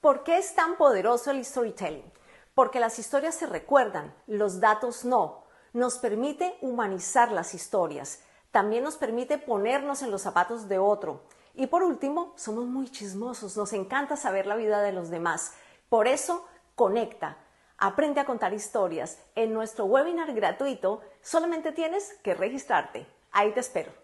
¿Por qué es tan poderoso el storytelling? Porque las historias se recuerdan, los datos no. Nos permite humanizar las historias, también nos permite ponernos en los zapatos de otro. Y por último, somos muy chismosos, nos encanta saber la vida de los demás. Por eso, conecta. Aprende a contar historias. En nuestro webinar gratuito solamente tienes que registrarte. Ahí te espero.